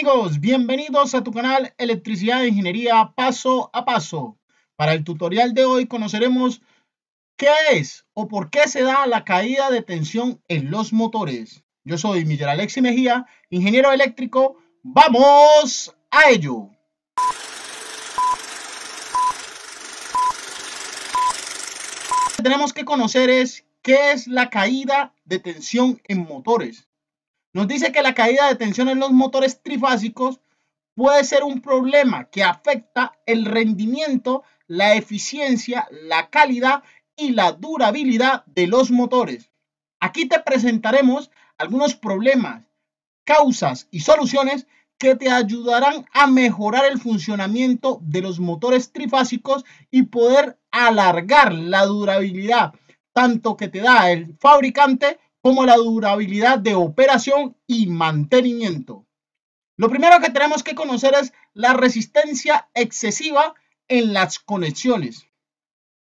amigos, bienvenidos a tu canal Electricidad e Ingeniería Paso a Paso. Para el tutorial de hoy conoceremos qué es o por qué se da la caída de tensión en los motores. Yo soy Miguel Alexi Mejía, ingeniero eléctrico. ¡Vamos a ello! Tenemos que conocer es qué es la caída de tensión en motores. Nos dice que la caída de tensión en los motores trifásicos puede ser un problema que afecta el rendimiento, la eficiencia, la calidad y la durabilidad de los motores. Aquí te presentaremos algunos problemas, causas y soluciones que te ayudarán a mejorar el funcionamiento de los motores trifásicos y poder alargar la durabilidad tanto que te da el fabricante como la durabilidad de operación y mantenimiento. Lo primero que tenemos que conocer es la resistencia excesiva en las conexiones.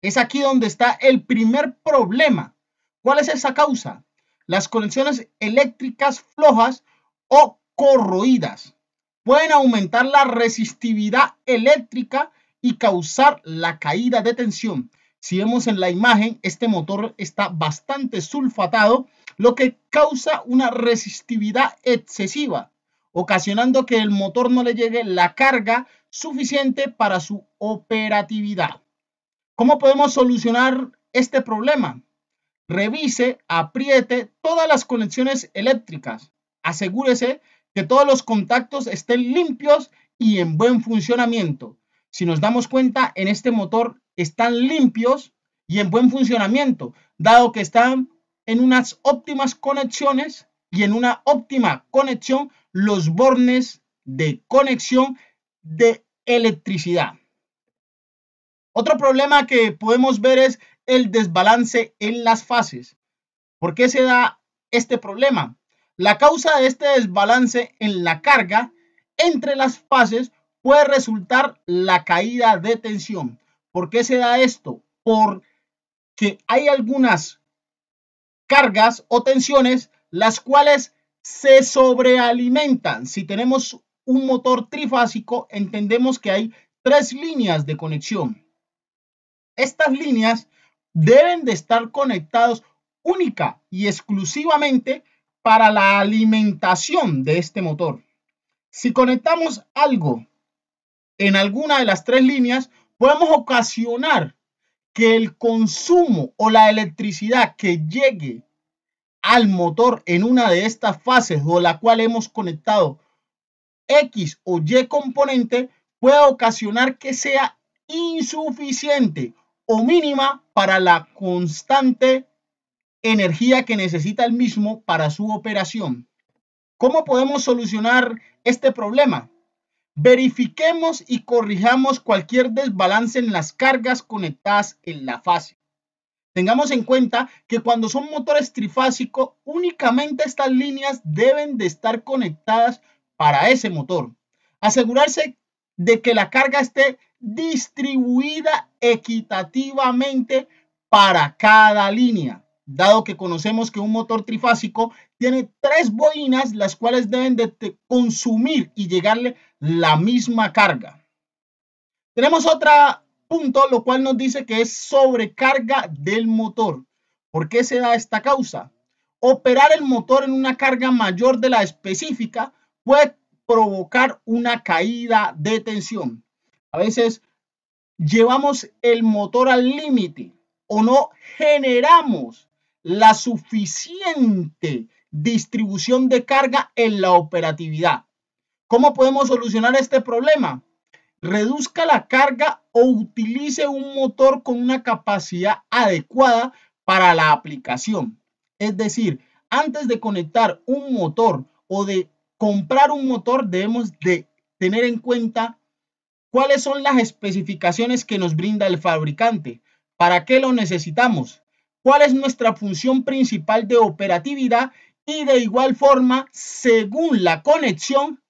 Es aquí donde está el primer problema. ¿Cuál es esa causa? Las conexiones eléctricas flojas o corroídas pueden aumentar la resistividad eléctrica y causar la caída de tensión. Si vemos en la imagen, este motor está bastante sulfatado lo que causa una resistividad excesiva, ocasionando que el motor no le llegue la carga suficiente para su operatividad. ¿Cómo podemos solucionar este problema? Revise, apriete todas las conexiones eléctricas. Asegúrese que todos los contactos estén limpios y en buen funcionamiento. Si nos damos cuenta, en este motor están limpios y en buen funcionamiento, dado que están en unas óptimas conexiones y en una óptima conexión los bornes de conexión de electricidad. Otro problema que podemos ver es el desbalance en las fases. ¿Por qué se da este problema? La causa de este desbalance en la carga entre las fases puede resultar la caída de tensión. ¿Por qué se da esto? Porque hay algunas cargas o tensiones, las cuales se sobrealimentan. Si tenemos un motor trifásico, entendemos que hay tres líneas de conexión. Estas líneas deben de estar conectados única y exclusivamente para la alimentación de este motor. Si conectamos algo en alguna de las tres líneas, podemos ocasionar que el consumo o la electricidad que llegue al motor en una de estas fases o la cual hemos conectado X o Y componente puede ocasionar que sea insuficiente o mínima para la constante energía que necesita el mismo para su operación. ¿Cómo podemos solucionar este problema? Verifiquemos y corrijamos cualquier desbalance en las cargas conectadas en la fase. Tengamos en cuenta que cuando son motores trifásicos, únicamente estas líneas deben de estar conectadas para ese motor. Asegurarse de que la carga esté distribuida equitativamente para cada línea, dado que conocemos que un motor trifásico tiene tres boinas, las cuales deben de consumir y llegarle la misma carga. Tenemos otro punto, lo cual nos dice que es sobrecarga del motor. ¿Por qué se da esta causa? Operar el motor en una carga mayor de la específica puede provocar una caída de tensión. A veces llevamos el motor al límite o no generamos la suficiente distribución de carga en la operatividad. ¿Cómo podemos solucionar este problema? Reduzca la carga o utilice un motor con una capacidad adecuada para la aplicación. Es decir, antes de conectar un motor o de comprar un motor, debemos de tener en cuenta cuáles son las especificaciones que nos brinda el fabricante, para qué lo necesitamos, cuál es nuestra función principal de operatividad y de igual forma, según la conexión,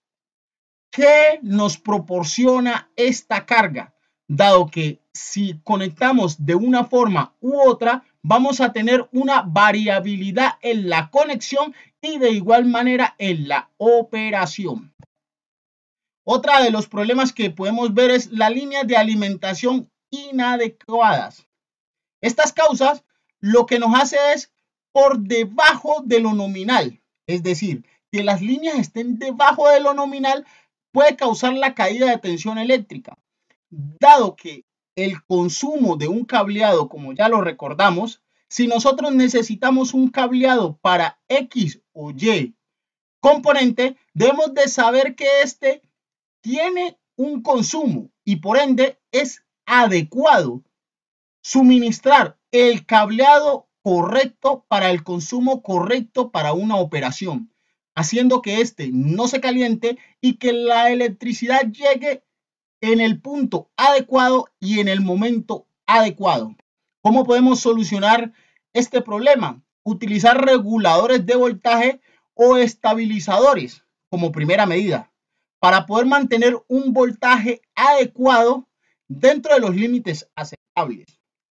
¿Qué nos proporciona esta carga? Dado que si conectamos de una forma u otra, vamos a tener una variabilidad en la conexión y de igual manera en la operación. Otra de los problemas que podemos ver es las líneas de alimentación inadecuadas. Estas causas lo que nos hace es por debajo de lo nominal, es decir, que las líneas estén debajo de lo nominal puede causar la caída de tensión eléctrica, dado que el consumo de un cableado, como ya lo recordamos, si nosotros necesitamos un cableado para X o Y componente, debemos de saber que este tiene un consumo y por ende es adecuado suministrar el cableado correcto para el consumo correcto para una operación haciendo que este no se caliente y que la electricidad llegue en el punto adecuado y en el momento adecuado. ¿Cómo podemos solucionar este problema? Utilizar reguladores de voltaje o estabilizadores como primera medida para poder mantener un voltaje adecuado dentro de los límites aceptables.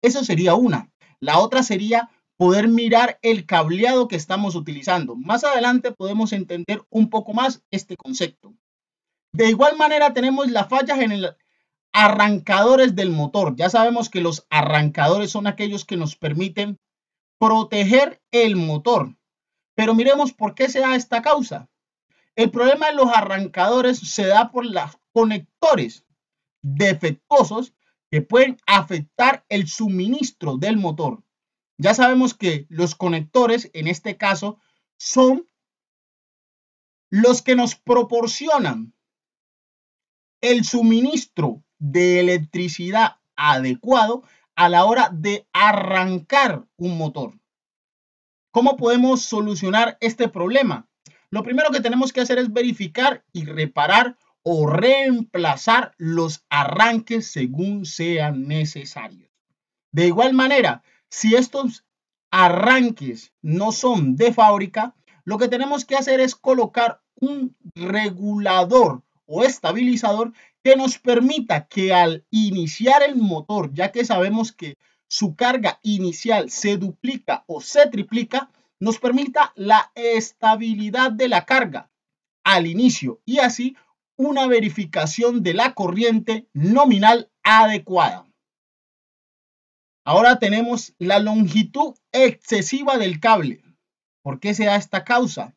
Eso sería una. La otra sería poder mirar el cableado que estamos utilizando. Más adelante podemos entender un poco más este concepto. De igual manera tenemos las fallas en los arrancadores del motor. Ya sabemos que los arrancadores son aquellos que nos permiten proteger el motor. Pero miremos por qué se da esta causa. El problema de los arrancadores se da por los conectores defectuosos que pueden afectar el suministro del motor. Ya sabemos que los conectores, en este caso, son los que nos proporcionan el suministro de electricidad adecuado a la hora de arrancar un motor. ¿Cómo podemos solucionar este problema? Lo primero que tenemos que hacer es verificar y reparar o reemplazar los arranques según sean necesarios. De igual manera, si estos arranques no son de fábrica, lo que tenemos que hacer es colocar un regulador o estabilizador que nos permita que al iniciar el motor, ya que sabemos que su carga inicial se duplica o se triplica, nos permita la estabilidad de la carga al inicio y así una verificación de la corriente nominal adecuada. Ahora tenemos la longitud excesiva del cable. ¿Por qué se da esta causa?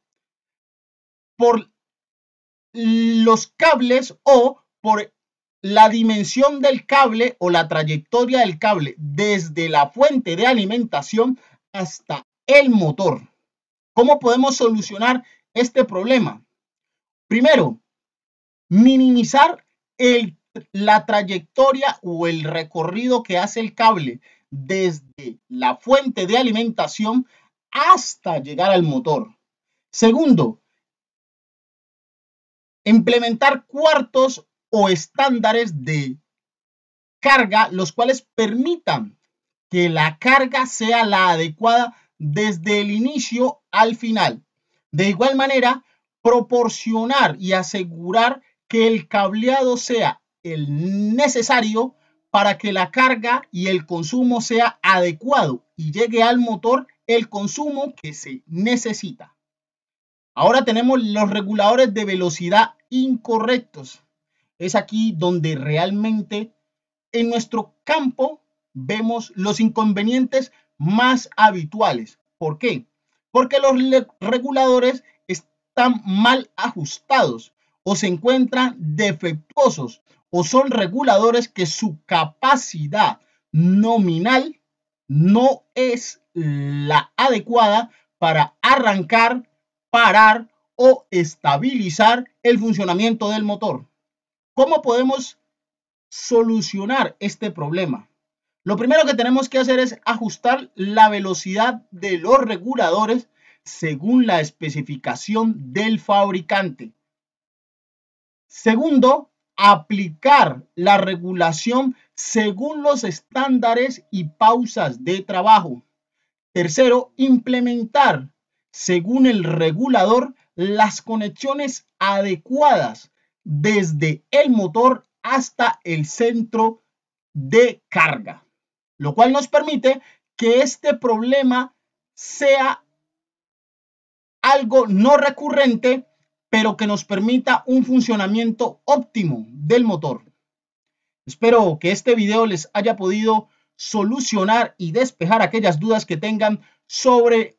Por los cables o por la dimensión del cable o la trayectoria del cable desde la fuente de alimentación hasta el motor. ¿Cómo podemos solucionar este problema? Primero, minimizar la trayectoria o el recorrido que hace el cable desde la fuente de alimentación hasta llegar al motor. Segundo, implementar cuartos o estándares de carga, los cuales permitan que la carga sea la adecuada desde el inicio al final. De igual manera, proporcionar y asegurar que el cableado sea el necesario para que la carga y el consumo sea adecuado y llegue al motor el consumo que se necesita. Ahora tenemos los reguladores de velocidad incorrectos. Es aquí donde realmente en nuestro campo vemos los inconvenientes más habituales. ¿Por qué? Porque los reguladores están mal ajustados o se encuentran defectuosos o son reguladores que su capacidad nominal no es la adecuada para arrancar, parar o estabilizar el funcionamiento del motor. ¿Cómo podemos solucionar este problema? Lo primero que tenemos que hacer es ajustar la velocidad de los reguladores según la especificación del fabricante. Segundo, aplicar la regulación según los estándares y pausas de trabajo. Tercero, implementar según el regulador las conexiones adecuadas desde el motor hasta el centro de carga, lo cual nos permite que este problema sea algo no recurrente pero que nos permita un funcionamiento óptimo del motor. Espero que este video les haya podido solucionar y despejar aquellas dudas que tengan sobre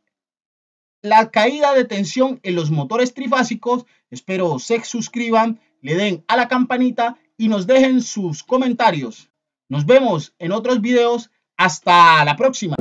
la caída de tensión en los motores trifásicos. Espero se suscriban, le den a la campanita y nos dejen sus comentarios. Nos vemos en otros videos. Hasta la próxima.